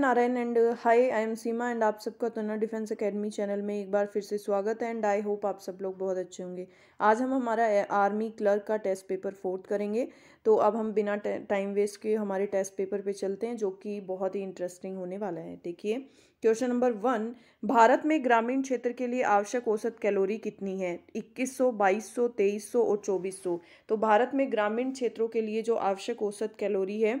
Narayan and hi I am Seema and आप सबको तुना डिफेंस एकेडमी चैनल में एक बार फिर से स्वागत है एंड आई होप आप सब लोग बहुत अच्छे होंगे आज हम हमारा आर्मी क्लर्क का टेस्ट पेपर फोर्थ करेंगे तो अब हम बिना टाइम वेस्ट के हमारे टेस्ट पेपर पे चलते हैं जो कि बहुत ही इंटरेस्टिंग होने वाला है देखिए क्वेश्चन नंबर वन भारत में ग्रामीण क्षेत्र के लिए आवश्यक औसत कैलोरी कितनी है सौ तेईस सौ और सौ तो भारत में ग्रामीण क्षेत्रों के लिए जो आवश्यक औसत कैलोरी है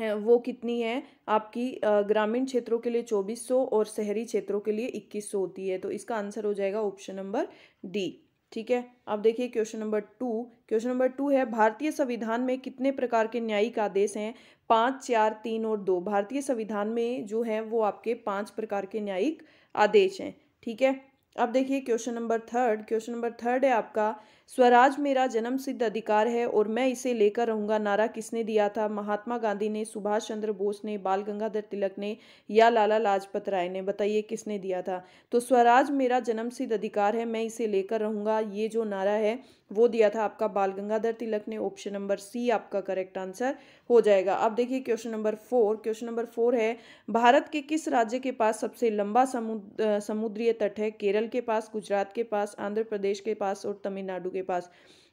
वो कितनी है आपकी ग्रामीण क्षेत्रों के लिए 2400 और शहरी क्षेत्रों के लिए 2100 होती है तो इसका आंसर हो जाएगा ऑप्शन नंबर डी ठीक है अब देखिए question number two question number two है भारतीय संविधान में कितने प्रकार के न्यायिक आदेश हैं पाँच चार तीन और दो भारतीय संविधान में जो है वो आपके पाँच प्रकार के न्यायिक आदेश हैं ठीक है अब देखिए question number third question number third है आपका स्वराज मेरा जन्म सिद्ध अधिकार है और मैं इसे लेकर रहूंगा नारा किसने दिया था महात्मा गांधी ने सुभाष चंद्र बोस ने बाल गंगाधर तिलक ने या लाला लाजपत राय ने बताइए किसने दिया था तो स्वराज मेरा जन्म सिद्ध अधिकार है मैं इसे लेकर रहूंगा ये जो नारा है वो दिया था आपका बाल गंगाधर तिलक ने ऑप्शन नंबर सी आपका करेक्ट आंसर हो जाएगा अब देखिए question number four question number four है भारत के किस राज्य के पास सबसे लंबा समुद्र समुद्रीय तट है केरल के पास गुजरात के पास आंध्र प्रदेश के पास और तमिलनाडु के पास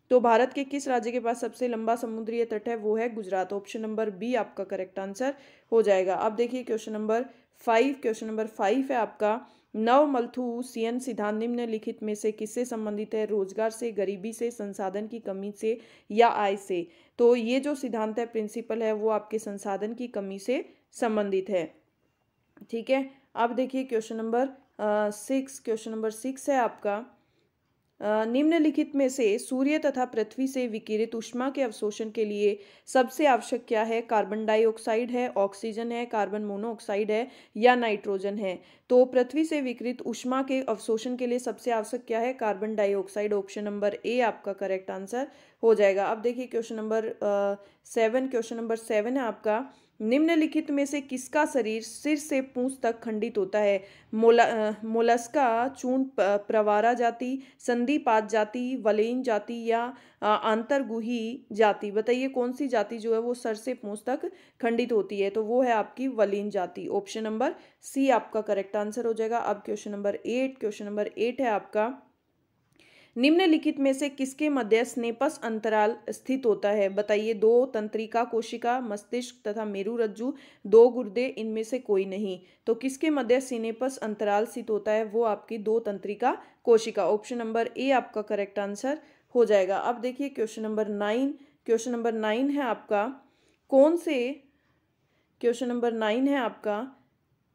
तो भारत के किस राज्य के पास सबसे लंबा समुद्रीय तट है वो है गुजरात ऑप्शन नंबर बी आपका करेक्ट आंसर हो जाएगा अब देखिए question number five question number five है आपका नव मलथूसियन सिद्धांत निम्नलिखित में से किससे संबंधित है रोजगार से गरीबी से संसाधन की कमी से या आय से तो ये जो सिद्धांत है प्रिंसिपल है वो आपके संसाधन की कमी से संबंधित है ठीक है अब देखिए question number six question number six है आपका निम्नलिखित में से सूर्य तथा पृथ्वी से विकिरित ऊष्मा के अवशोषण के लिए सबसे आवश्यक क्या है कार्बन डाइऑक्साइड है ऑक्सीजन है कार्बन मोनोऑक्साइड है या नाइट्रोजन है तो पृथ्वी से विकृत ऊष्मा के अवशोषण के लिए सबसे आवश्यक क्या है carbon dioxide option number A आपका करेक्ट आंसर हो जाएगा अब देखिए question number seven question number seven है आपका निम्नलिखित में से किसका शरीर सिर से पूंछ तक खंडित होता है मोला मोलस्का चूंड प्रवारा जाति संधिपात जाति वलेन जाति या आंतरगुही जाति बताइए कौन सी जाति जो है वो सर से पूंछ तक खंडित होती है तो वो है आपकी वलीन जाति ऑप्शन नंबर सी आपका करेक्ट आंसर हो जाएगा अब question number eight question number eight है आपका निम्नलिखित में से किसके मध्य स्नेपस अंतराल स्थित होता है बताइए दो तंत्रिका कोशिका मस्तिष्क तथा मेरु रज्जु दो गुर्दे इनमें से कोई नहीं तो किसके मध्य सिनेपस अंतराल स्थित होता है वो आपकी दो तंत्रिका कोशिका ऑप्शन नंबर ए आपका करेक्ट आंसर हो जाएगा अब देखिए question number nine question number nine है आपका कौन से क्वेश्चन नंबर नाइन है आपका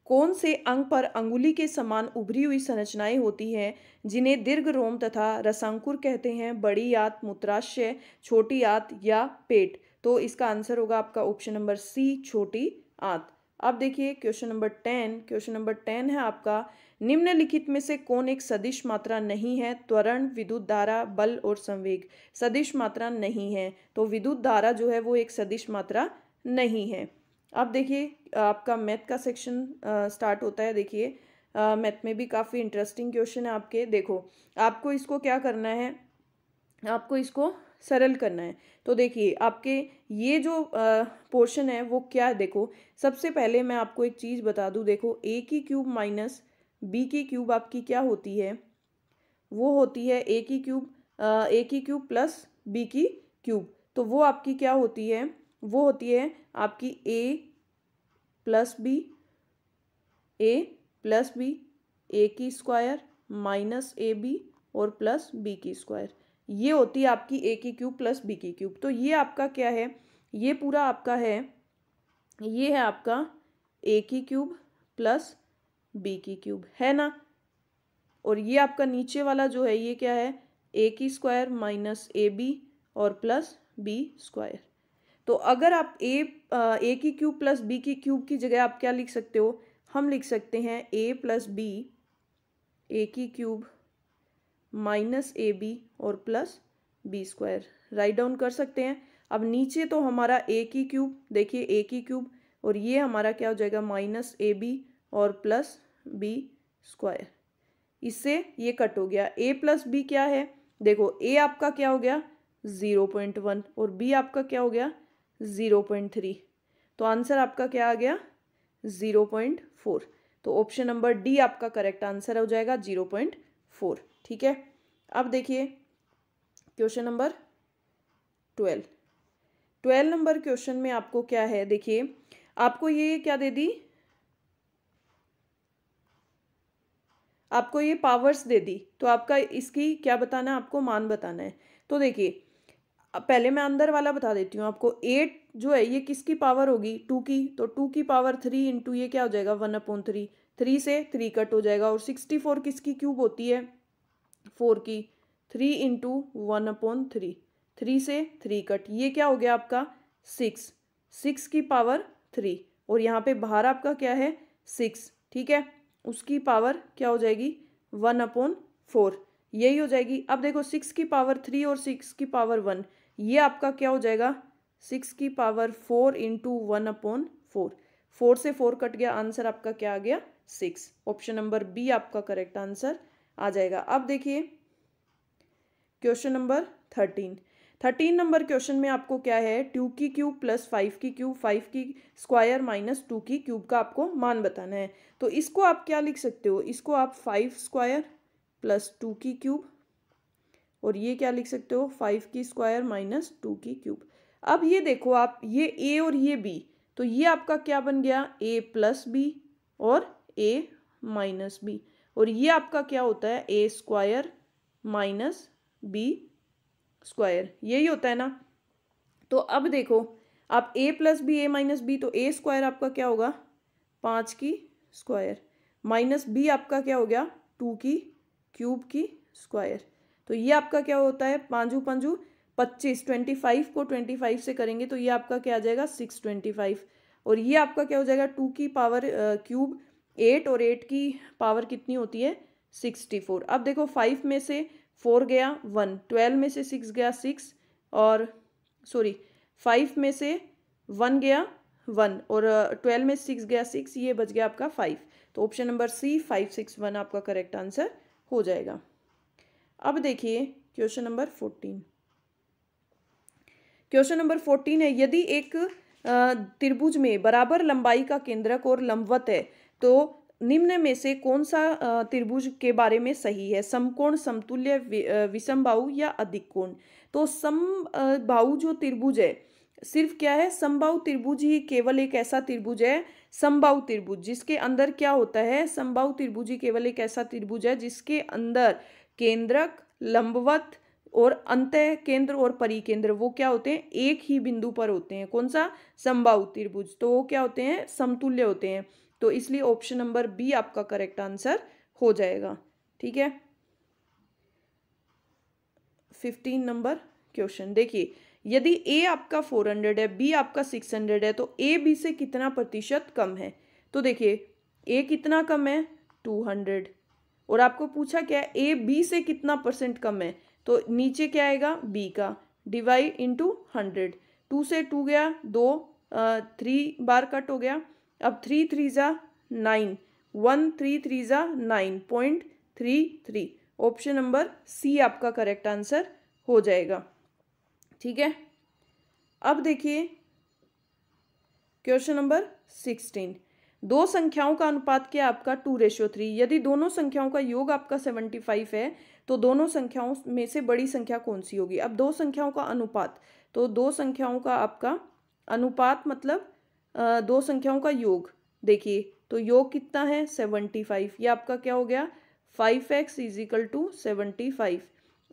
कौन से अंग पर अंगुली के समान उभरी हुई संरचनाएं होती हैं जिन्हें दीर्घ रोम तथा रसांकुर कहते हैं बड़ी यात मूत्राशय छोटी आत या पेट तो इसका आंसर होगा आपका ऑप्शन नंबर सी छोटी आत अब देखिए question number ten question number ten है आपका निम्नलिखित में से कौन एक सदिश मात्रा नहीं है त्वरण विद्युत धारा बल और संवेग सदिश मात्रा नहीं है तो विद्युत धारा जो है वो एक सदिश मात्रा नहीं है अब देखिए आपका मैथ का सेक्शन स्टार्ट होता है देखिए मैथ में भी काफ़ी इंटरेस्टिंग क्वेश्चन है आपके देखो आपको इसको क्या करना है आपको इसको सरल करना है तो देखिए आपके ये जो पोर्शन है वो क्या है देखो सबसे पहले मैं आपको एक चीज़ बता दूँ देखो ए की क्यूब माइनस बी की क्यूब आपकी क्या होती है वो होती है ए की क्यूब ए की क्यूब प्लस बी की क्यूब तो वो आपकी क्या होती है वो होती है आपकी A plus B A plus B A की स्क्वायर माइनस ए बी और प्लस बी की स्क्वायर ये होती है आपकी ए की क्यूब प्लस बी की क्यूब तो ये आपका क्या है ये पूरा आपका है ये है आपका ए की क्यूब प्लस बी की क्यूब है ना और ये आपका नीचे वाला जो है ये क्या है ए की स्क्वायर माइनस ए बी और प्लस बी स्क्वायर तो अगर आप ए ए की क्यूब प्लस बी की क्यूब की जगह आप क्या लिख सकते हो हम लिख सकते हैं ए प्लस बी ए की क्यूब माइनस ए बी और plus B square right down कर सकते हैं अब नीचे तो हमारा ए की क्यूब देखिए ए की क्यूब और ये हमारा क्या हो जाएगा माइनस ए बी और प्लस बी स्क्वायर इससे ये कट हो गया ए प्लस बी क्या है देखो ए आपका क्या हो गया ज़ीरो पॉइंट वन और बी आपका क्या हो गया ज़ीरो पॉइंट थ्री तो आंसर आपका क्या आ गया ज़ीरो पॉइंट फोर तो ऑप्शन नंबर डी आपका करेक्ट आंसर हो जाएगा जीरो पॉइंट फोर ठीक है अब देखिए question number twelve twelve number question में आपको क्या है देखिए आपको ये क्या दे दी आपको ये पावर्स दे दी तो आपका इसकी क्या बताना है आपको मान बताना है तो देखिए अब पहले मैं अंदर वाला बता देती हूँ आपको एट जो है ये किसकी पावर होगी टू की तो टू की पावर थ्री इंटू ये क्या हो जाएगा वन अपॉन थ्री थ्री से थ्री कट हो जाएगा और सिक्सटी फोर किसकी क्यूब होती है फोर की three into one upon three three से थ्री कट ये क्या हो गया आपका सिक्स सिक्स की पावर थ्री और यहाँ पे बाहर आपका क्या है सिक्स ठीक है उसकी पावर क्या हो जाएगी वन अपॉन फोर यही हो जाएगी अब देखो सिक्स की पावर थ्री और सिक्स की पावर वन ये आपका क्या हो जाएगा सिक्स की power four into one upon four four से फोर कट गया आंसर आपका क्या आ गया सिक्स ऑप्शन नंबर बी आपका करेक्ट आंसर आ जाएगा अब देखिए question number thirteen thirteen number question में आपको क्या है टू की क्यूब प्लस फाइव की क्यूब फाइव की स्क्वायर माइनस टू की क्यूब का आपको मान बताना है तो इसको आप क्या लिख सकते हो इसको आप फाइव स्क्वायर प्लस टू की क्यूब और ये क्या लिख सकते हो फाइव की स्क्वायर माइनस टू की क्यूब अब ये देखो आप ये ए और ये बी तो ये आपका क्या बन गया ए प्लस बी और ए माइनस बी और ये आपका क्या होता है A square minus B square यही होता है ना तो अब देखो आप A plus B A minus B तो ए स्क्वायर आपका क्या होगा पाँच की स्क्वायर माइनस बी आपका क्या हो गया टू की क्यूब की स्क्वायर तो ये आपका क्या होता है पांजू पाँजू पच्चीस ट्वेंटी फाइव को ट्वेंटी फाइव से करेंगे तो ये आपका क्या आ जाएगा सिक्स ट्वेंटी फाइव और ये आपका क्या हो जाएगा टू की पावर क्यूब एट और एट की पावर कितनी होती है सिक्सटी फोर अब देखो फाइव में से फोर गया वन ट्वेल्व में से सिक्स गया सिक्स और सॉरी फाइव में से वन गया वन और ट्वेल्व में सिक्स गया सिक्स ये बच गया आपका फाइव तो option number C five six one आपका करेक्ट आंसर हो जाएगा अब देखिए question number fourteen question number fourteen है यदि एक त्रिभुज में बराबर लंबाई का केंद्रक और लंबवत है तो निम्न में से कौन सा त्रिभुज के बारे में सही है समकोण समतुल्य विषमबाहु या अधिक कोण तो समबाहु जो त्रिभुज है सिर्फ क्या है समबाहु त्रिभुज ही केवल एक ऐसा त्रिभुज है समबाहु त्रिभुज जिसके अंदर क्या होता है समबाहु त्रिभुज ही केवल एक ऐसा त्रिभुज है जिसके अंदर केंद्रक लंबवत और अंत केंद्र और परिकेंद्र वो क्या होते हैं एक ही बिंदु पर होते हैं कौन सा संभाव त्रिभुज तो वो क्या होते हैं समतुल्य होते हैं तो इसलिए ऑप्शन नंबर बी आपका करेक्ट आंसर हो जाएगा ठीक है फिफ्टीन नंबर क्वेश्चन देखिए यदि ए आपका फोर हंड्रेड है बी आपका सिक्स हंड्रेड है तो ए बी से कितना प्रतिशत कम है तो देखिए ए कितना कम है टू हंड्रेड और आपको पूछा क्या है ए बी से कितना परसेंट कम है तो नीचे क्या आएगा बी का डिवाइड इंटू हंड्रेड टू से टू गया दो थ्री बार कट हो गया अब थ्री थ्री ज़ा नाइन वन थ्री थ्री ज़ा nine point three three option number C आपका करेक्ट आंसर हो जाएगा ठीक है अब देखिए क्वेश्चन नंबर सिक्सटीन दो संख्याओं का अनुपात क्या आपका टू रेशियो थ्री यदि दोनों संख्याओं का योग आपका सेवेंटी फाइव है तो दोनों संख्याओं में से बड़ी संख्या कौन सी होगी अब दो संख्याओं का अनुपात तो दो संख्याओं का आपका अनुपात मतलब दो संख्याओं का योग देखिए तो योग कितना है सेवेंटी फाइव ये आपका क्या हो गया five X is equal to seventy five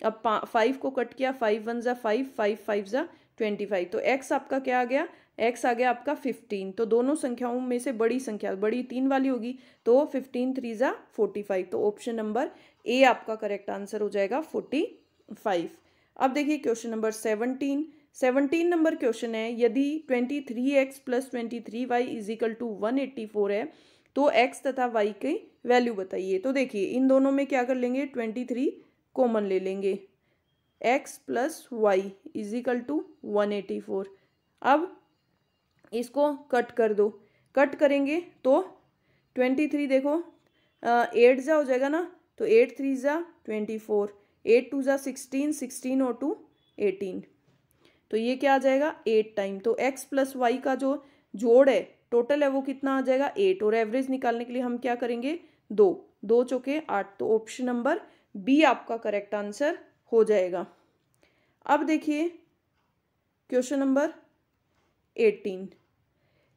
अब फाइव को कट किया फाइव वन ज़ा फाइव फाइव फाइव ज़ा ट्वेंटी फाइव तो एक्स आपका क्या आ गया एक्स आ गया आपका फिफ्टीन तो दोनों संख्याओं में से बड़ी संख्या बड़ी तीन वाली होगी तो फिफ्टीन थ्री ज़ा फोर्टी फाइव तो ऑप्शन नंबर ए आपका करेक्ट आंसर हो जाएगा फोर्टी फाइव अब देखिए question number seventeen seventeen number question है यदि twenty three X plus twenty three Y equal to one eighty four है तो एक्स तथा वाई की वैल्यू बताइए तो देखिए इन दोनों में क्या कर लेंगे ट्वेंटी थ्री कॉमन ले लेंगे X plus Y equal to one eighty four अब इसको कट कर दो कट करेंगे तो ट्वेंटी थ्री देखो एट ज़ा हो जाएगा ना तो एट थ्री ज़ा ट्वेंटी फोर एट टू ज़ा सिक्सटीन सिक्सटीन और टू एटीन तो ये क्या आ जाएगा एट टाइम तो एक्स प्लस वाई का जो जोड़ है टोटल है वो कितना आ जाएगा एट और एवरेज निकालने के लिए हम क्या करेंगे दो दो चौके आठ तो ऑप्शन नंबर बी आपका करेक्ट आंसर हो जाएगा अब देखिए क्वेश्चन नंबर एटीन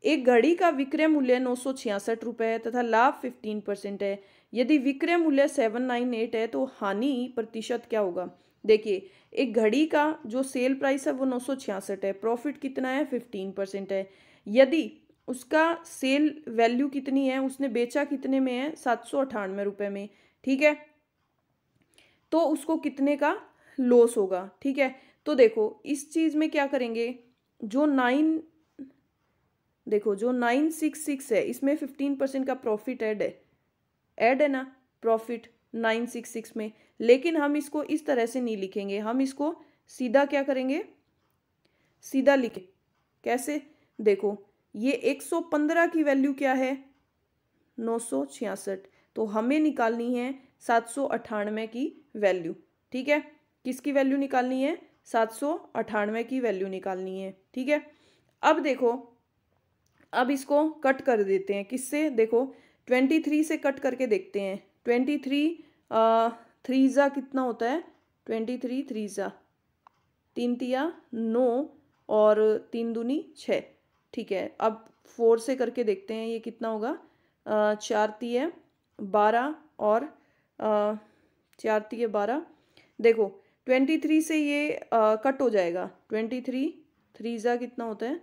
एक घड़ी का विक्रय मूल्य नौ सौ छियासठ रुपये है तथा लाभ फिफ्टीन परसेंट है यदि विक्रय मूल्य सेवन नाइन एट है तो हानि प्रतिशत क्या होगा देखिए एक घड़ी का जो सेल प्राइस है वो नौ सौ छियासठ है प्रॉफिट कितना है फिफ्टीन परसेंट है यदि उसका सेल वैल्यू कितनी है उसने बेचा कितने में है सात सौ अठानवे रुपये में ठीक है तो उसको कितने का लॉस होगा ठीक है तो देखो इस चीज़ में क्या करेंगे जो नाइन देखो जो नाइन सिक्स सिक्स है इसमें फिफ्टीन परसेंट का प्रॉफिट ऐड है ऐड है ना प्रॉफिट नाइन सिक्स सिक्स में लेकिन हम इसको इस तरह से नहीं लिखेंगे हम इसको सीधा क्या करेंगे सीधा लिखे कैसे देखो ये एक सौ पंद्रह की वैल्यू क्या है नौ सौ छियासठ तो हमें निकालनी है सात सौ अठानवे की वैल्यू ठीक है किसकी वैल्यू निकालनी है सात सौ अठानवे की वैल्यू निकालनी है ठीक है अब देखो अब इसको कट कर देते हैं किससे देखो ट्वेंटी थ्री से कट करके देखते हैं ट्वेंटी थ्री थ्री ज़ा कितना होता है ट्वेंटी थ्री थ्री ज़ा तीन तिया नौ और तीन दूनी छः ठीक है अब फोर से करके देखते हैं ये कितना होगा चार है बारह और चार तिया बारह देखो ट्वेंटी थ्री से ये आ, कट हो जाएगा ट्वेंटी थ्री थ्री ज़ा कितना होता है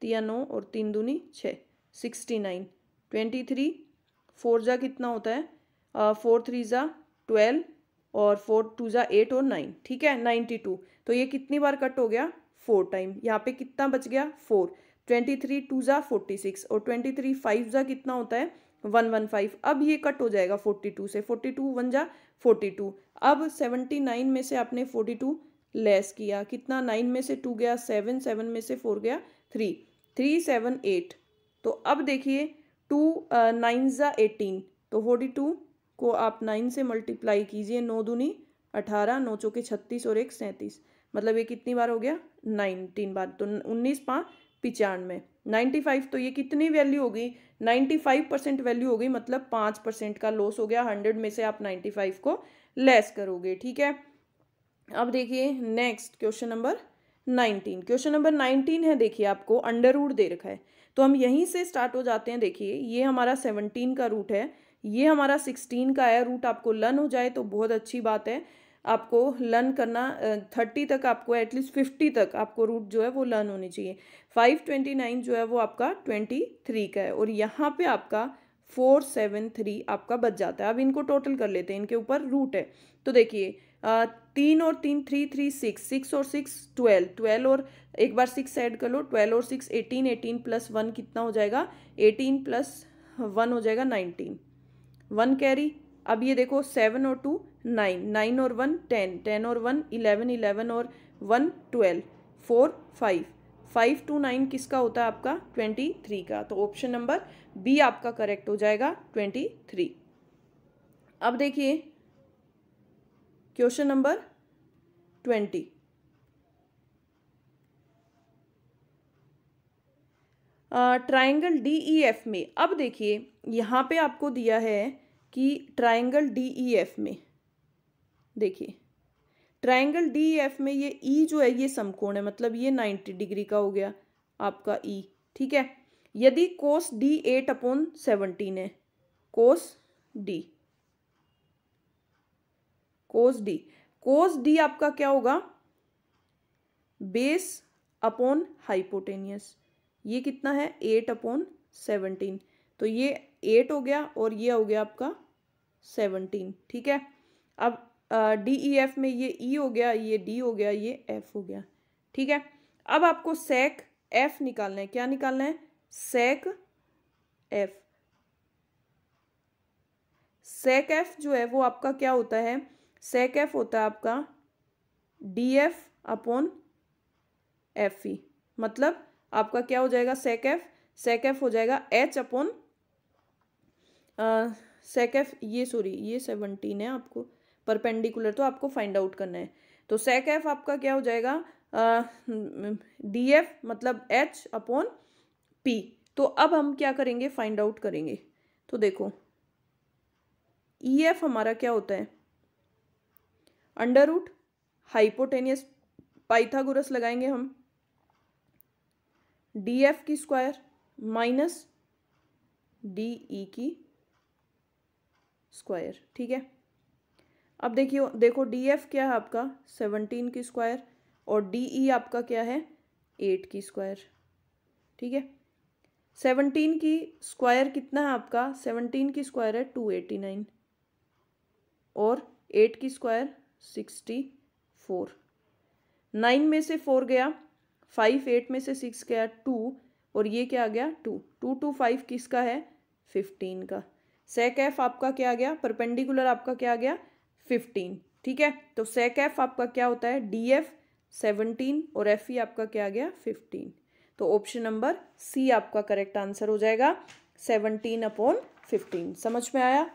तिया नौ और तीन दूनी छः sixty nine twenty three four ज़ा कितना होता है फोर थ्री ज़ा ट्वेल्व और फोर टू ज़ा एट और नाइन ठीक है नाइन्टी टू तो ये कितनी बार कट हो गया फोर टाइम यहाँ पे कितना बच गया फोर ट्वेंटी थ्री टू ज़ा फोर्टी सिक्स और ट्वेंटी थ्री फाइव ज़ा कितना होता है वन वन फाइव अब ये कट हो जाएगा फोर्टी टू से फोर्टी टू वन जा फोर्टी टू अब सेवेंटी नाइन में से आपने फोर्टी टू लेस किया कितना नाइन में से टू गया सेवन सेवन में से फोर गया थ्री थ्री सेवन एट तो अब देखिए टू नाइन ज़ा एटीन तो फोर्टी टू को आप नाइन से मल्टीप्लाई कीजिए नौ दूनी अठारह नौ चौके छत्तीस और एक सैंतीस मतलब ये कितनी बार हो गया नाइनटीन बार तो उन्नीस पाँच पिचानवे नाइन्टी फाइव तो ये कितनी वैल्यू हो गई नाइन्टी फाइव परसेंट वैल्यू हो गई मतलब पाँच परसेंट का लॉस हो गया हंड्रेड में से आप नाइन्टी फाइव को लेस करोगे ठीक है अब देखिए next question number nineteen question number nineteen है देखिए आपको अंडर रूट दे रखा है तो हम यहीं से स्टार्ट हो जाते हैं देखिए ये हमारा सेवनटीन का रूट है ये हमारा सिक्सटीन का है रूट आपको लर्न हो जाए तो बहुत अच्छी बात है आपको लर्न करना थर्टी तक आपको एटलीस्ट फिफ्टी तक आपको रूट जो है वो लर्न होनी चाहिए फाइव ट्वेंटी नाइन जो है वो आपका ट्वेंटी थ्री का है और यहाँ पे आपका फोर सेवन थ्री आपका बच जाता है अब इनको टोटल कर लेते हैं इनके ऊपर रूट है तो देखिए तीन और तीन थ्री थ्री सिक्स सिक्स और सिक्स ट्वेल्व ट्वेल्व और एक बार सिक्स ऐड कर लो ट्वेल्व और six eighteen eighteen plus one कितना हो जाएगा एटीन प्लस वन हो जाएगा नाइनटीन वन कैरी अब ये देखो सेवन और टू नाइन नाइन और वन टेन टेन और वन इलेवन इलेवन और one twelve four five five two nine किसका होता है आपका ट्वेंटी थ्री का तो ऑप्शन नंबर बी आपका करेक्ट हो जाएगा ट्वेंटी थ्री अब देखिए question number twenty triangle D E F में अब देखिए यहाँ पे आपको दिया है कि ट्राइंगल डी ई एफ में देखिए ट्राइंगल डी ई एफ में ये ई e जो है ये समकोण है मतलब ये नाइन्टी डिग्री का हो गया आपका ई e, ठीक है यदि cos D eight upon seventeen है cos D cos D cos D आपका क्या होगा बेस अपॉन हाइपोटेनियस ये कितना है एट अपॉन सेवनटीन तो ये एट हो गया और ये हो गया आपका सेवनटीन ठीक है अब डी ई एफ में ये ई e हो गया ये डी हो गया ये एफ हो गया ठीक है अब आपको सेक एफ निकालना है क्या निकालना है सेक एफ सेक एफ जो है वो आपका क्या होता है सेक एफ होता है आपका D F upon F E मतलब आपका क्या हो जाएगा सेक एफ सेक एफ हो जाएगा एच अपॉन सेक एफ ये सॉरी ये सेवनटीन है आपको परपेंडिकुलर तो आपको फाइंड आउट करना है तो सेक एफ आपका क्या हो जाएगा डी uh, एफ मतलब एच अपॉन पी तो अब हम क्या करेंगे फाइंड आउट करेंगे तो देखो ई e एफ हमारा क्या होता है अंडर रूट हाइपोटेनियस पाइथागोरस लगाएंगे हम डी एफ की स्क्वायर माइनस डी ई की स्क्वायर ठीक है अब देखिए देखो डी एफ क्या है आपका सेवनटीन की स्क्वायर और डी ई आपका क्या है एट की स्क्वायर ठीक है सेवनटीन की स्क्वायर कितना है आपका सेवनटीन की स्क्वायर है टू एटी नाइन और एट की स्क्वायर सिक्सटी फोर नाइन में से फोर गया फाइव एट में से सिक्स गया टू और ये क्या आ गया टू टू टू फाइव किसका है फिफ्टीन का सेक एफ आपका क्या आ गया परपेंडिकुलर आपका क्या आ गया फिफ्टीन ठीक है तो सेक एफ आपका क्या होता है डी एफ सेवनटीन और एफ ई आपका क्या आ गया फिफ्टीन तो ऑप्शन नंबर सी आपका करेक्ट आंसर हो जाएगा सेवनटीन अपॉन फिफ्टीन समझ में आया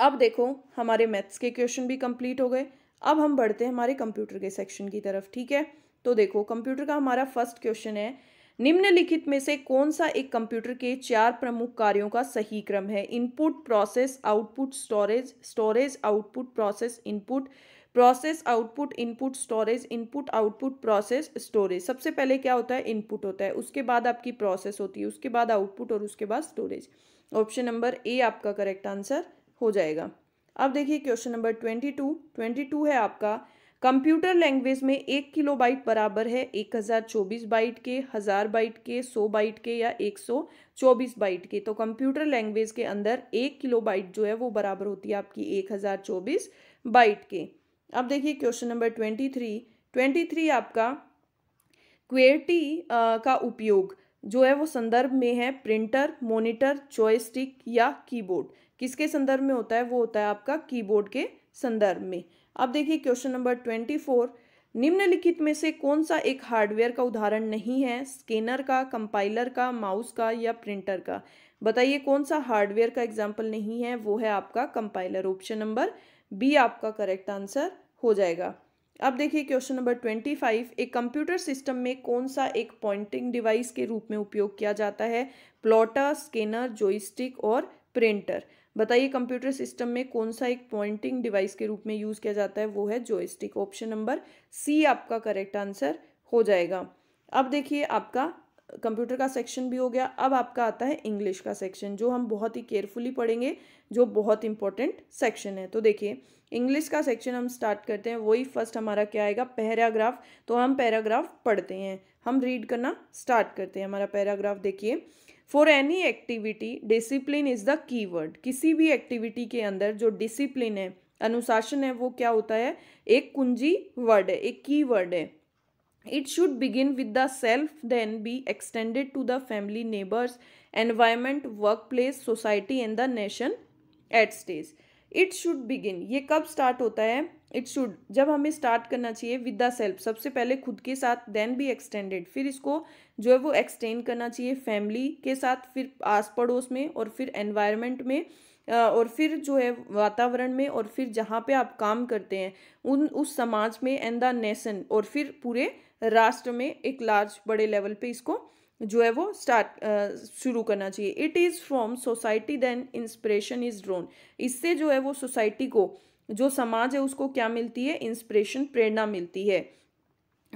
अब देखो हमारे मैथ्स के क्वेश्चन भी कंप्लीट हो गए अब हम बढ़ते हैं हमारे कंप्यूटर के सेक्शन की तरफ ठीक है तो देखो कंप्यूटर का हमारा फर्स्ट क्वेश्चन है निम्नलिखित में से कौन सा एक कंप्यूटर के चार प्रमुख कार्यों का सही क्रम है input process output storage storage output process input process output input storage input output process storage सबसे पहले क्या होता है इनपुट होता है उसके बाद आपकी प्रोसेस होती है उसके बाद आउटपुट और उसके बाद स्टोरेज ऑप्शन नंबर ए आपका करेक्ट आंसर हो जाएगा अब देखिए question number twenty two twenty two है आपका कंप्यूटर लैंग्वेज में एक किलो बाइट बराबर है एक हज़ार चौबीस बाइट के हज़ार बाइट के सौ बाइट के या एक सौ चौबीस बाइट के तो कंप्यूटर लैंग्वेज के अंदर एक किलो बाइट जो है वो बराबर होती है आपकी एक हज़ार चौबीस बाइट के अब देखिए question number twenty three twenty three आपका क्वेटी का उपयोग जो है वो संदर्भ में है प्रिंटर मोनिटर चॉयस्टिक या कीबोर्ड किसके संदर्भ में होता है वो होता है आपका कीबोर्ड के संदर्भ में अब देखिए क्वेश्चन नंबर ट्वेंटी फोर निम्नलिखित में से कौन सा एक हार्डवेयर का उदाहरण नहीं है स्कैनर का कंपाइलर का माउस का या प्रिंटर का बताइए कौन सा हार्डवेयर का एग्जाम्पल नहीं है वो है आपका कंपाइलर ऑप्शन नंबर बी आपका करेक्ट आंसर हो जाएगा अब देखिए क्वेश्चन नंबर ट्वेंटी फाइव एक कंप्यूटर सिस्टम में कौन सा एक पॉइंटिंग डिवाइस के रूप में उपयोग किया जाता है प्लॉटर स्कैनर जॉयस्टिक और प्रिंटर बताइए कंप्यूटर सिस्टम में कौन सा एक पॉइंटिंग डिवाइस के रूप में यूज़ किया जाता है वो है जॉयस्टिक ऑप्शन नंबर सी आपका करेक्ट आंसर हो जाएगा अब देखिए आपका कंप्यूटर का सेक्शन भी हो गया अब आपका आता है इंग्लिश का सेक्शन जो हम बहुत ही केयरफुली पढ़ेंगे जो बहुत इंपॉर्टेंट सेक्शन है तो देखिए इंग्लिश का सेक्शन हम स्टार्ट करते हैं वही फर्स्ट हमारा क्या आएगा पैराग्राफ तो हम पैराग्राफ पढ़ते हैं हम रीड करना स्टार्ट करते हैं हमारा पैराग्राफ देखिए for any activity discipline is the key word किसी भी एक्टिविटी के अंदर जो डिसिप्लिन है अनुशासन है वो क्या होता है एक कुंजी वर्ड है एक की वर्ड है it should begin with the self then be extended to the family neighbours environment work place society and the nation at stage it should begin ये कब स्टार्ट होता है इट शुड जब हमें start करना चाहिए with the self सबसे पहले खुद के साथ देन बी एक्सटेंडेड फिर इसको जो है वो एक्सटेंड करना चाहिए फैमिली के साथ फिर आस पड़ोस में और फिर एनवायरमेंट में और फिर जो है वातावरण में और फिर जहाँ पे आप काम करते हैं उन उस समाज में एंड द नेशन और फिर पूरे राष्ट्र में एक लार्ज बड़े लेवल पे इसको जो है वो स्टार्ट शुरू करना चाहिए it is from society then inspiration is drawn इससे जो है वो सोसाइटी को जो समाज है उसको क्या मिलती है इंस्पिरेशन प्रेरणा मिलती है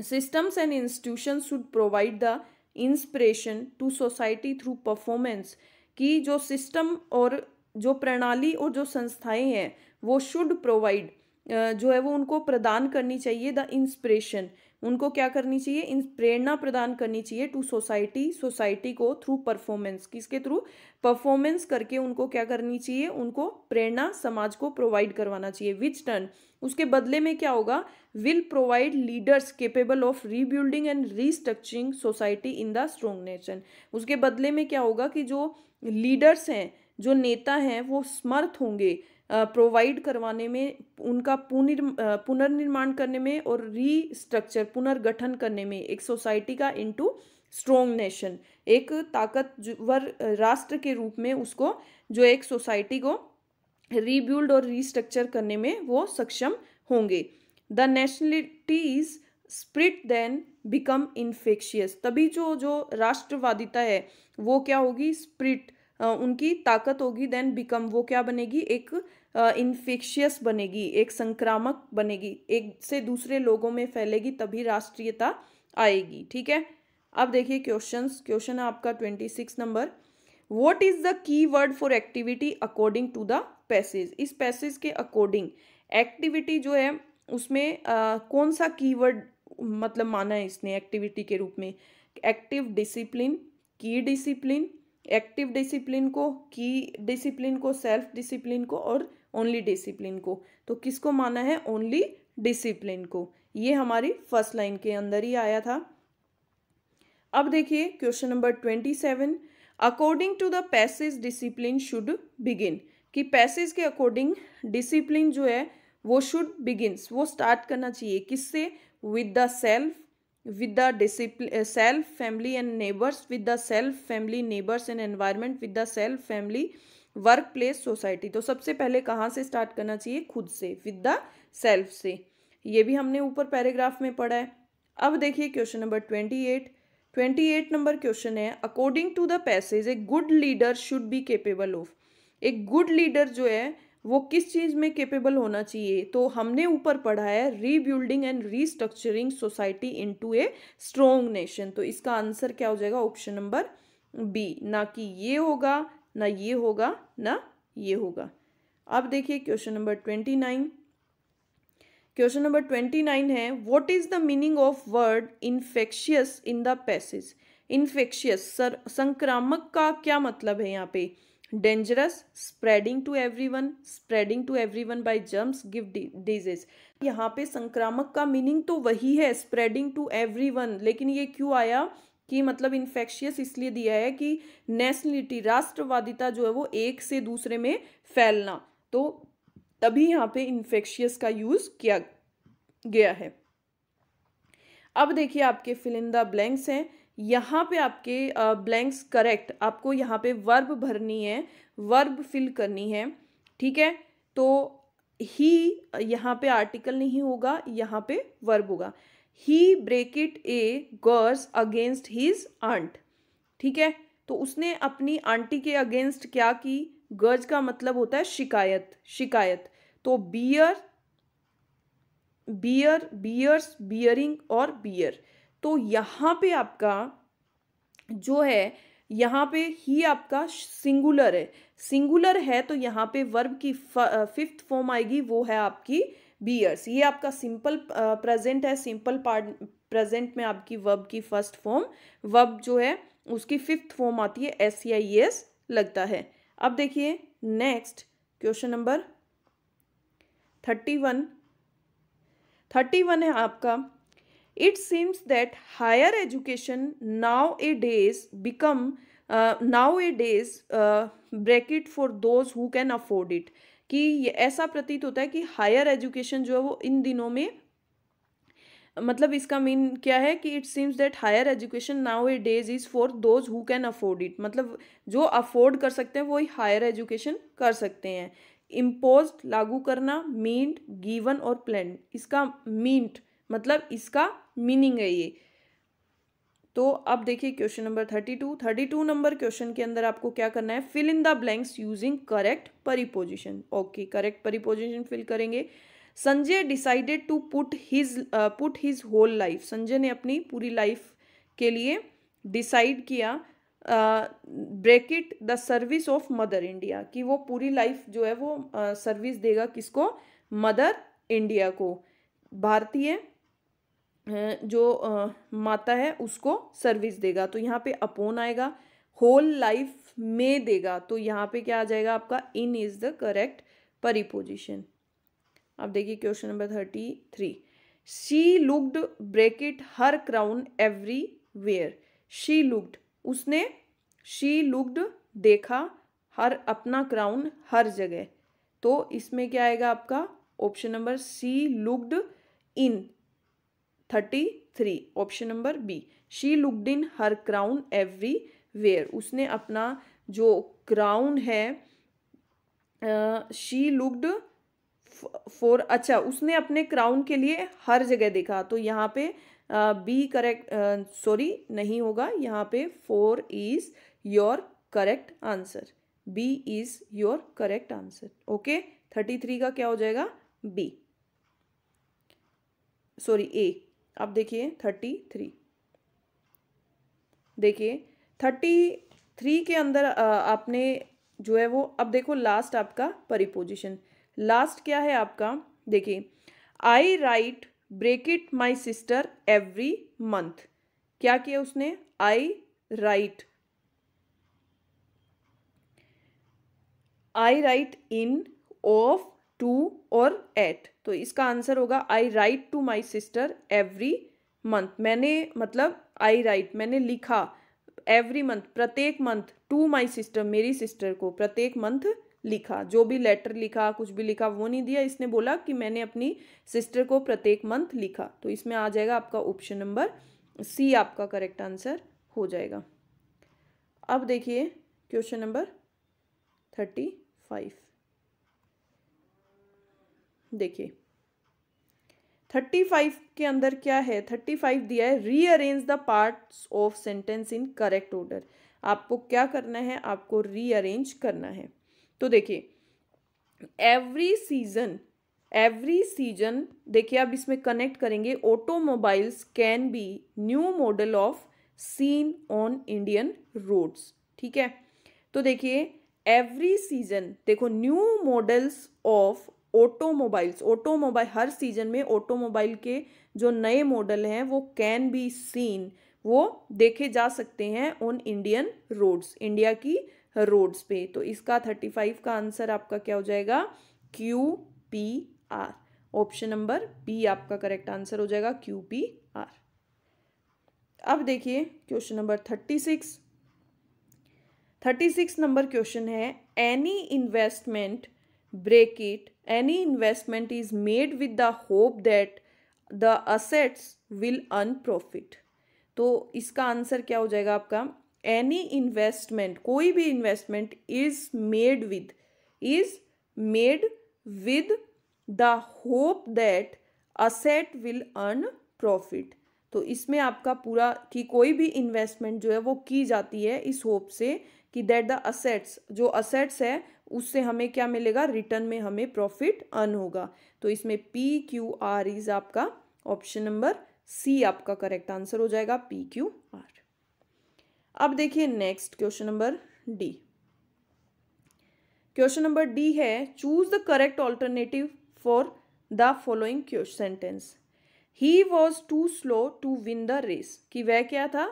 systems and institution should provide the inspiration to society through performance कि जो सिस्टम और जो प्रणाली और जो संस्थाएं हैं वो शुड प्रोवाइड जो है वो उनको प्रदान करनी चाहिए द इंस्पिरेशन उनको क्या करनी चाहिए प्रेरणा प्रदान करनी चाहिए टू सोसाइटी सोसाइटी को थ्रू परफॉर्मेंस किसके थ्रू परफॉर्मेंस करके उनको क्या करनी चाहिए उनको प्रेरणा समाज को प्रोवाइड करवाना चाहिए विच टर्न उसके बदले में क्या होगा will provide leaders capable of rebuilding and restructuring society in the strong nation उसके बदले में क्या होगा कि जो लीडर्स हैं जो नेता हैं वो समर्थ होंगे प्रोवाइड करवाने में उनका पुनर्निर्माण करने में और रीस्ट्रक्चर पुनर्गठन करने में एक सोसाइटी का इनटू स्ट्रोंग नेशन एक ताकतवर राष्ट्र के रूप में उसको जो एक सोसाइटी को रीबिल्ड और रीस्ट्रक्चर करने में वो सक्षम होंगे the nationalities spirit then become infectious तभी जो जो राष्ट्रवादिता है वो क्या होगी स्प्रिट उनकी ताकत होगी देन बिकम वो क्या बनेगी एक इन्फेक्शियस बनेगी एक संक्रामक बनेगी एक से दूसरे लोगों में फैलेगी तभी राष्ट्रीयता आएगी ठीक है अब देखिए क्वेश्चन क्वेश्चन है आपका twenty six number what is the key word for activity according to the passage इस पैसेज के अकॉर्डिंग एक्टिविटी जो है उसमें आ, कौन सा कीवर्ड मतलब माना है इसने एक्टिविटी के रूप में एक्टिव डिसिप्लिन की डिसिप्लिन एक्टिव डिसिप्लिन को की डिसिप्लिन को सेल्फ डिसिप्लिन को और ओनली डिसिप्लिन को तो किसको माना है ओनली डिसिप्लिन को ये हमारी फर्स्ट लाइन के अंदर ही आया था अब देखिए question number twenty seven according to the passage discipline should begin कि पैसेज के अकॉर्डिंग डिसिप्लिन जो है वो शुड बिगिन वो स्टार्ट करना चाहिए किससे with the self with the discipline self family and neighbours with the self family neighbours and environment with the self family work place society तो सबसे पहले कहाँ से स्टार्ट करना चाहिए खुद से विद द सेल्फ से ये भी हमने ऊपर पैराग्राफ में पढ़ा है अब देखिए question number twenty eight twenty eight number question है according to the passage a good leader should be capable of एक गुड लीडर जो है वो किस चीज़ में केपेबल होना चाहिए तो हमने ऊपर पढ़ा है rebuilding and restructuring society into a strong nation तो इसका आंसर क्या हो जाएगा ऑप्शन नंबर बी ना कि ये होगा ना ये होगा ना ये होगा अब देखिए question number twenty nine question number twenty nine है what is the meaning of word infectious in the passage infectious sir संक्रामक का क्या मतलब है यहाँ पे dangerous spreading to everyone spreading to everyone by germs give disease यहाँ पे संक्रामक का मीनिंग तो वही है स्प्रेडिंग टू एवरीवन लेकिन ये क्यों आया कि मतलब इन्फेक्शियस इसलिए दिया है कि नेशनलिटी राष्ट्रवादिता जो है वो एक से दूसरे में फैलना तो तभी यहाँ पे इन्फेक्शियस का यूज किया गया है अब देखिए आपके फिलिंदा ब्लैंक्स हैं यहाँ पे आपके ब्लैंक्स करेक्ट आपको यहाँ पे वर्ब भरनी है वर्ब फिल करनी है ठीक है तो ही यहाँ पे आर्टिकल नहीं होगा यहाँ पे वर्ब होगा he bracket a grudge against his aunt ठीक है तो उसने अपनी आंटी के अगेंस्ट क्या की गर्ज का मतलब होता है शिकायत शिकायत तो बियर बियर बियर्स बियरिंग और बियर तो यहाँ पे आपका जो है यहाँ पे ही आपका सिंगुलर है सिंगुलर है तो यहाँ पे वर्ब की फिफ्थ फॉर्म आएगी वो है आपकी बीयर्स ये आपका सिंपल प्रेजेंट है सिंपल पार्ट प्रेजेंट में आपकी वर्ब की फर्स्ट फॉर्म वर्ब जो है उसकी फिफ्थ फॉर्म आती है एस या एस लगता है अब देखिए next question number thirty one thirty one है आपका it seems that higher education nowadays become nowadays bracket for those who can afford it कि ये ऐसा प्रतीत होता है कि हायर एजुकेशन जो है वो इन दिनों में मतलब इसका मीन क्या है कि it seems that higher education nowadays is for those who can afford it मतलब जो अफोर्ड कर सकते हैं वो ही हायर एजुकेशन कर सकते हैं इम्पोज लागू करना मीन गिवन और प्लान इसका मीन मतलब इसका मीनिंग है ये तो अब देखिए question number thirty two thirty two number question के अंदर आपको क्या करना है fill in the blanks using correct preposition okay correct preposition fill करेंगे Sanjay decided to put his put his whole life Sanjay ने अपनी पूरी लाइफ के लिए डिसाइड किया bracket the service of mother India कि वो पूरी लाइफ जो है वो सर्विस uh, देगा किसको मदर इंडिया को भारतीय जो आ, माता है उसको सर्विस देगा तो यहाँ पे अपोन आएगा होल लाइफ में देगा तो यहाँ पे क्या आ जाएगा आपका in is the correct preposition आप देखिए question number thirty three she looked bracket her crown everywhere she looked उसने शी लुक्ड देखा हर अपना क्राउन हर जगह तो इसमें क्या आएगा आपका option number C looked in thirty three option number B she looked in her crown everywhere उसने अपना जो क्राउन है शी लुकड फॉर अच्छा उसने अपने क्राउन के लिए हर जगह देखा तो यहाँ पे बी करेक्ट सॉरी नहीं होगा यहाँ पे for is your correct answer B is your correct answer okay thirty three का क्या हो जाएगा बी सॉरी ए अब देखिए थर्टी थ्री देखिए थर्टी थ्री के अंदर आपने जो है वो अब देखो लास्ट आपका परिपोजिशन लास्ट क्या है आपका देखिए I write bracket my sister every month क्या किया उसने I write I write in of to or at तो इसका आंसर होगा I write to my sister every month मैंने मतलब आई राइट मैंने लिखा एवरी मंथ प्रत्येक मंथ टू माई सिस्टर मेरी सिस्टर को प्रत्येक मंथ लिखा जो भी लेटर लिखा कुछ भी लिखा वो नहीं दिया इसने बोला कि मैंने अपनी सिस्टर को प्रत्येक मंथ लिखा तो इसमें आ जाएगा आपका ऑप्शन नंबर सी आपका करेक्ट आंसर हो जाएगा अब देखिए क्वेश्चन नंबर थर्टी फाइव देखिए थर्टी फाइव के अंदर क्या है थर्टी फाइव दिया है rearrange the parts of sentence in correct order आपको क्या करना है आपको रीअरेंज करना है तो देखिए एवरी सीजन एवरी सीजन देखिए आप इसमें कनेक्ट करेंगे automobiles can be new model of seen on Indian roads ठीक है तो देखिए एवरी सीजन देखो new models of automobiles automobile हर सीजन में ऑटोमोबाइल के जो नए मॉडल हैं वो कैन बी सीन वो देखे जा सकते हैं ऑन इंडियन रोड्स इंडिया की रोड्स पे तो इसका थर्टी फाइव का आंसर आपका क्या हो जाएगा Q P R option number B आपका करेक्ट आंसर हो जाएगा क्यू पी आर अब देखिए question number thirty six thirty six number question है any investment bracket Any investment is made with the hope that the assets will earn profit. तो इसका answer क्या हो जाएगा आपका एनी इन्वेस्टमेंट कोई भी investment is made with is made with the hope that asset will earn profit तो इसमें आपका पूरा कि कोई भी इन्वेस्टमेंट जो है वो की जाती है इस होप से कि दैट द असेट्स जो असेट्स है उससे हमें क्या मिलेगा रिटर्न में हमें प्रॉफिट अर्न होगा तो इसमें पी क्यू आर इज आपका ऑप्शन नंबर सी आपका करेक्ट आंसर हो जाएगा पी क्यू आर अब देखिए next question number D question number D है choose the correct alternative for the following sentence he was too slow to win the race कि वह क्या था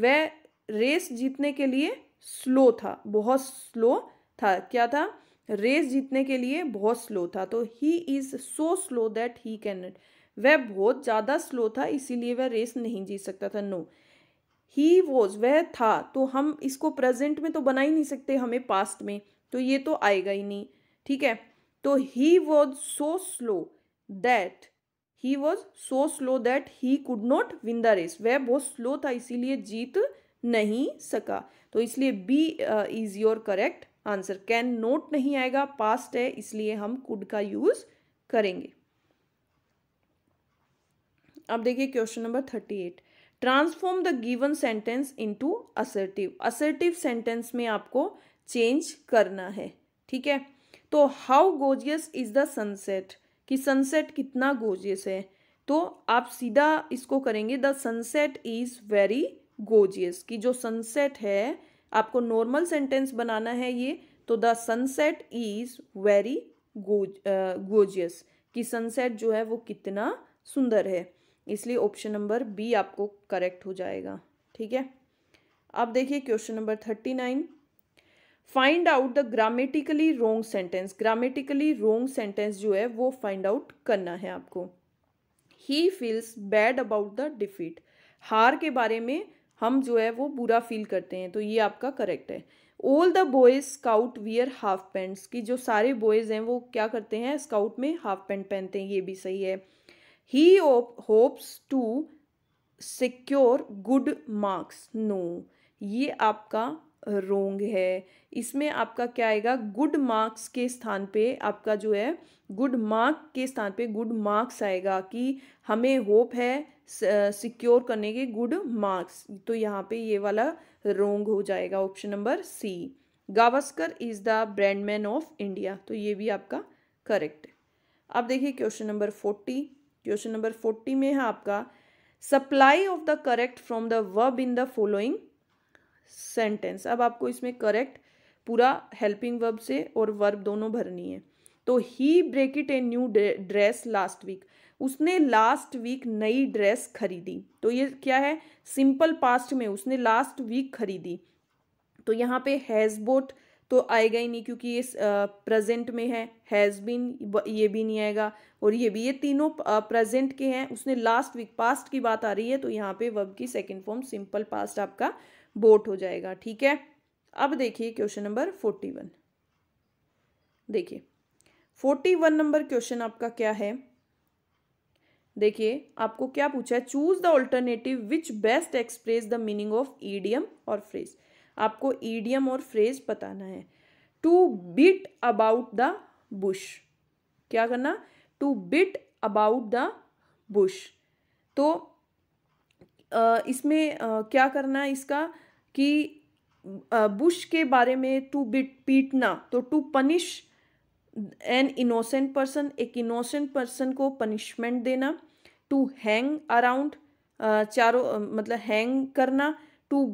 वह रेस जीतने के लिए स्लो था बहुत स्लो था क्या था रेस जीतने के लिए बहुत स्लो था तो he is so slow that he can वह बहुत ज़्यादा स्लो था इसीलिए वह रेस नहीं जीत सकता था नो ही वॉज वह था तो हम इसको प्रेजेंट में तो बना ही नहीं सकते हमें पास्ट में तो ये तो आएगा ही नहीं ठीक है तो he was so slow that he was so slow that he could not win the race वह बहुत स्लो था इसीलिए जीत नहीं सका तो इसलिए B is your correct answer can not नहीं आएगा पास्ट है इसलिए हम कुड का यूज करेंगे अब देखिए question number thirty eight transform the given sentence into assertive assertive sentence में आपको चेंज करना है ठीक है तो how gorgeous is the sunset कि सनसेट कितना गोजियस है तो आप सीधा इसको करेंगे the sunset is very gorgeous कि जो सनसेट है आपको नॉर्मल सेंटेंस बनाना है ये तो the sunset is very gorgeous कि सनसेट जो है वो कितना सुंदर है इसलिए ऑप्शन नंबर बी आपको करेक्ट हो जाएगा ठीक है अब देखिए question number thirty nine find out the grammatically wrong sentence grammatically wrong sentence जो है वो फाइंड आउट करना है आपको he feels bad about the defeat हार के बारे में हम जो है वो बुरा फील करते हैं तो ये आपका करेक्ट है all the boys scout wear half pants की जो सारे बॉयज़ हैं वो क्या करते हैं स्काउट में हाफ पैंट पहनते हैं ये भी सही है he hopes to secure good marks no ये आपका रोंग है इसमें आपका क्या आएगा गुड मार्क्स के स्थान पे आपका जो है गुड मार्क के स्थान पे गुड मार्क्स आएगा कि हमें होप है सिक्योर करने के गुड मार्क्स तो यहाँ पे ये वाला रोंग हो जाएगा option number C Gavaskar is the Bradman of India तो ये भी आपका करेक्ट है अब देखिए question number forty question number forty में है आपका supply of the correct from the verb in the following sentence अब आपको इसमें करेक्ट पूरा हेल्पिंग वर्ब से और वर्ब दोनों भरनी है तो he bracket a new dress last week उसने लास्ट वीक नई ड्रेस खरीदी तो ये क्या है सिंपल पास्ट में उसने लास्ट वीक खरीदी तो यहाँ पे हैज़ बोट तो आएगा ही नहीं क्योंकि ये प्रेजेंट में है हैज़ बीन ये भी नहीं आएगा और ये भी ये तीनों प्रेजेंट के हैं उसने लास्ट वीक पास्ट की बात आ रही है तो यहाँ पे वर्ब की सेकंड फॉर्म सिंपल पास्ट आपका बोट हो जाएगा ठीक है अब देखिए क्वेश्चन नंबर फोर्टी वन देखिए फोर्टी वन नंबर क्वेश्चन आपका क्या है देखिए आपको क्या पूछा है choose the alternative which best express the meaning of idiom और फ्रेज आपको ईडियम और फ्रेज बताना है to beat about the bush क्या करना to beat about the bush तो इसमें क्या करना है इसका कि बुश के बारे में टू बिट पीटना तो to punish an innocent person एक इनोसेंट पर्सन को पनिशमेंट देना टू हैंग अराउंड चारों मतलब हैंग करना to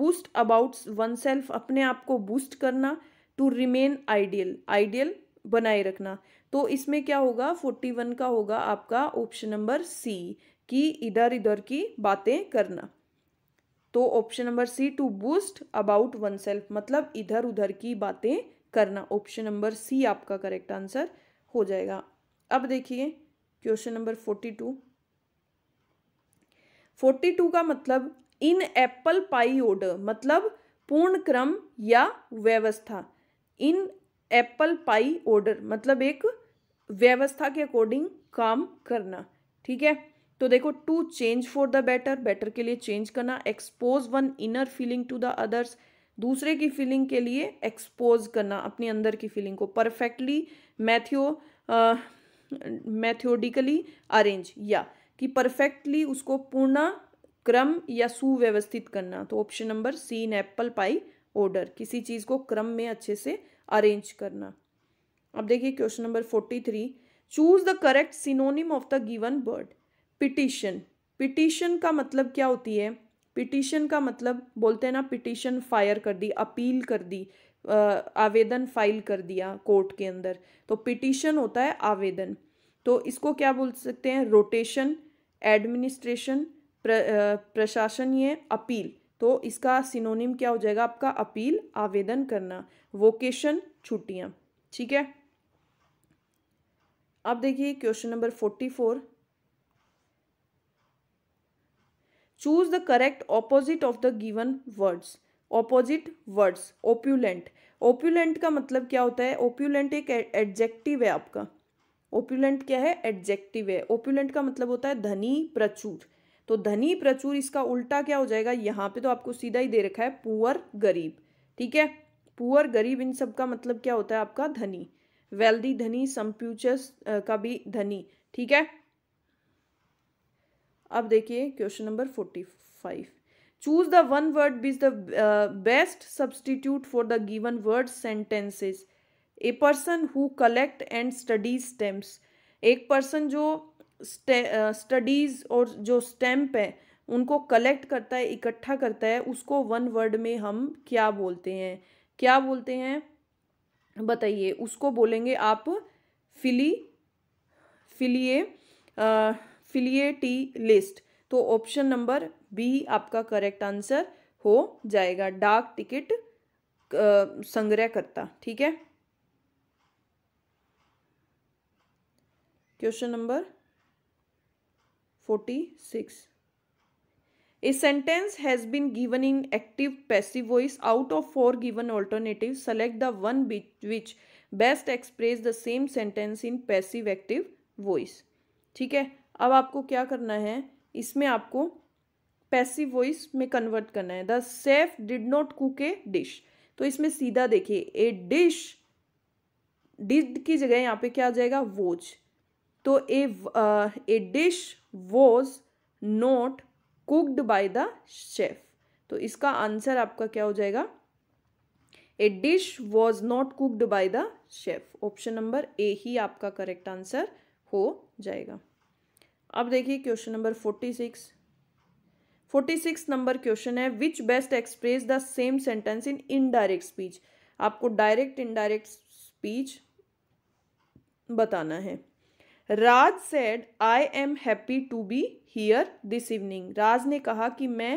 boast about oneself अपने आप को बूस्ट करना टू रिमेन आइडियल आइडियल बनाए रखना तो इसमें क्या होगा फोर्टी वन का होगा आपका ऑप्शन नंबर सी कि इधर इधर की बातें करना तो option number C to boast about oneself मतलब इधर उधर की बातें करना ऑप्शन नंबर सी आपका करेक्ट आंसर हो जाएगा अब देखिए question number forty two forty two का मतलब इन एप्पल पाई ऑर्डर मतलब पूर्ण क्रम या व्यवस्था इन एप्पल पाई ऑर्डर मतलब एक व्यवस्था के अकॉर्डिंग काम करना ठीक है तो देखो to change for the better better के लिए चेंज करना expose one inner feeling to the others दूसरे की फीलिंग के लिए एक्सपोज करना अपने अंदर की फीलिंग को परफेक्टली मैथ्यो मैथ्योडिकली अरेंज या कि परफेक्टली उसको पूर्ण क्रम या सुव्यवस्थित करना तो option number C in apple pie order किसी चीज़ को क्रम में अच्छे से अरेंज करना अब देखिए question number forty three choose the correct synonym of the given word petition petition का मतलब क्या होती है पिटिशन का मतलब बोलते हैं ना पिटिशन फायर कर दी अपील कर दी आवेदन फाइल कर दिया कोर्ट के अंदर तो पिटिशन होता है आवेदन तो इसको क्या बोल सकते हैं रोटेशन एडमिनिस्ट्रेशन प्र, ये अपील तो इसका सिनोनिम क्या हो जाएगा आपका अपील आवेदन करना वोकेशन छुट्टियाँ ठीक है अब देखिए question number forty four choose the correct opposite of the given words opposite words opulent opulent का मतलब क्या होता है ओप्यूलेंट एक एडजेक्टिव है आपका ओप्यूलेंट क्या है एडजेक्टिव है ओप्यूलेंट का मतलब होता है धनी प्रचुर तो धनी प्रचुर इसका उल्टा क्या हो जाएगा यहाँ पे तो आपको सीधा ही दे रखा है पुअर गरीब ठीक है पुअर गरीब इन सब का मतलब क्या होता है आपका धनी वेल्दी धनी संप्यूचस का भी धनी ठीक है अब देखिए question number forty five choose the one word which the best substitute for the given word sentences a person who collect and studies stamps एक पर्सन जो स्टडीज uh, और जो स्टैम्प है उनको कलेक्ट करता है इकट्ठा करता है उसको वन वर्ड में हम क्या बोलते हैं क्या बोलते हैं बताइए उसको बोलेंगे आप फिली फिलिए uh, फिलियेटी लिस्ट तो ऑप्शन नंबर बी आपका करेक्ट आंसर हो जाएगा डाक टिकट संग्रह करता ठीक है question number forty six a sentence has been given in active passive voice out of four given alternative select the one which best express the same sentence in passive active voice ठीक है अब आपको क्या करना है इसमें आपको passive voice में कन्वर्ट करना है the chef did not cook a dish तो इसमें सीधा देखिए ए डिश डिड की जगह यहाँ पे क्या आ जाएगा वोज तो a a dish was not cooked by the chef तो इसका आंसर आपका क्या हो जाएगा a dish was not cooked by the chef option number A ही आपका करेक्ट आंसर हो जाएगा अब देखिए question number forty six forty six number question है which best express the same sentence in indirect speech आपको डायरेक्ट इनडायरेक्ट स्पीच बताना है Raj said I am happy to be here this evening Raj ने कहा कि मैं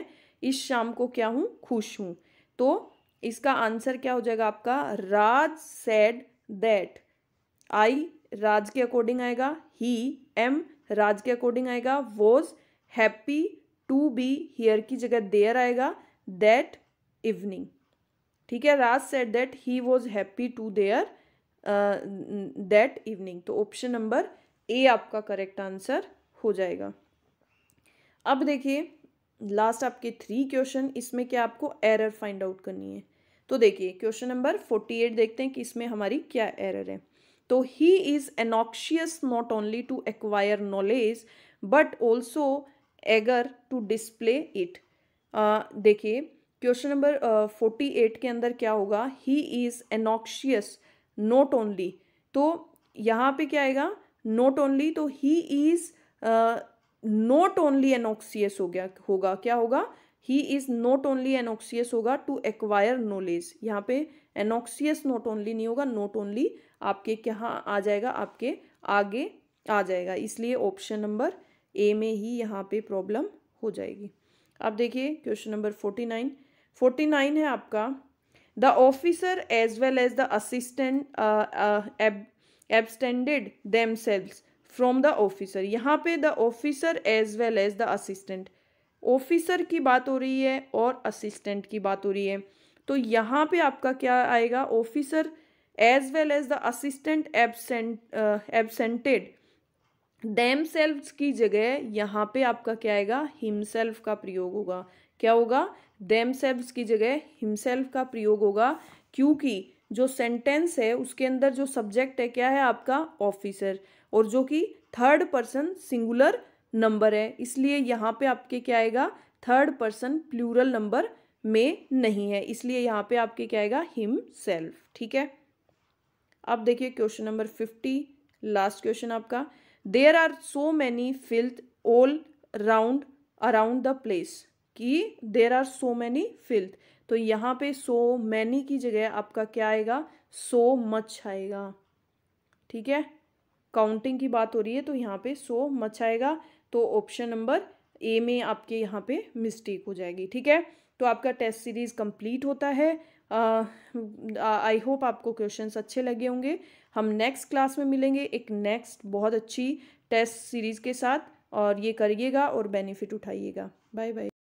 इस शाम को क्या हूँ खुश हूँ तो इसका आंसर क्या हो जाएगा आपका राज सेड दैट आई राज के अकॉर्डिंग आएगा ही एम राज के अकॉर्डिंग आएगा was happy to be here की जगह देयर आएगा दैट इवनिंग ठीक है Raj said that he was happy to there that evening तो ऑप्शन नंबर ए आपका करेक्ट आंसर हो जाएगा अब देखिए लास्ट आपके थ्री क्वेश्चन इसमें क्या आपको एरर फाइंड आउट करनी है तो देखिए क्वेश्चन नंबर फोर्टी एट देखते हैं कि इसमें हमारी क्या एरर है तो he is anxious not only to acquire knowledge but also eager to display it देखिए क्वेश्चन नंबर फोर्टी एट के अंदर क्या होगा he is anxious not only तो यहाँ पे क्या आएगा नॉट ओनली तो he is not only anxious हो गया होगा क्या होगा he is not only anxious होगा टू एक्वायर नॉलेज यहाँ पे एनॉक्सियस नॉट ओनली नहीं होगा नॉट ओनली आपके कहाँ आ जाएगा आपके आगे आ जाएगा इसलिए ऑप्शन नंबर ए में ही यहाँ पे प्रॉब्लम हो जाएगी अब देखिए question number forty nine forty nine है आपका the officer as well as the assistant absented themselves from the officer यहाँ पे the officer as well as the assistant officer की बात हो रही है और असिस्टेंट की बात हो रही है तो यहाँ पे आपका क्या आएगा officer as well as the assistant absent uh, absented themselves की जगह यहाँ पे आपका क्या आएगा himself का प्रयोग होगा क्या होगा themselves की जगह himself का प्रयोग होगा क्योंकि जो सेंटेंस है उसके अंदर जो सब्जेक्ट है क्या है आपका ऑफिसर और जो कि थर्ड पर्सन सिंगुलर नंबर है इसलिए यहाँ पे आपके क्या आएगा थर्ड पर्सन प्लूरल नंबर में नहीं है इसलिए यहाँ पे आपके क्या आएगा हिम सेल्फ ठीक है अब देखिए question number fifty last question आपका there are so many filth all round around the place कि there are so many filth तो यहाँ पे सो मैनी की जगह आपका क्या आएगा सो मच आएगा ठीक है काउंटिंग की बात हो रही है तो यहाँ पे सो मच आएगा तो ऑप्शन नंबर ए में आपके यहाँ पे मिस्टेक हो जाएगी ठीक है तो आपका टेस्ट सीरीज कंप्लीट होता है आई होप आपको क्वेश्चंस अच्छे लगे होंगे हम नेक्स्ट क्लास में मिलेंगे एक नेक्स्ट बहुत अच्छी टेस्ट सीरीज़ के साथ और ये करिएगा और बेनिफिट उठाइएगा बाय बाय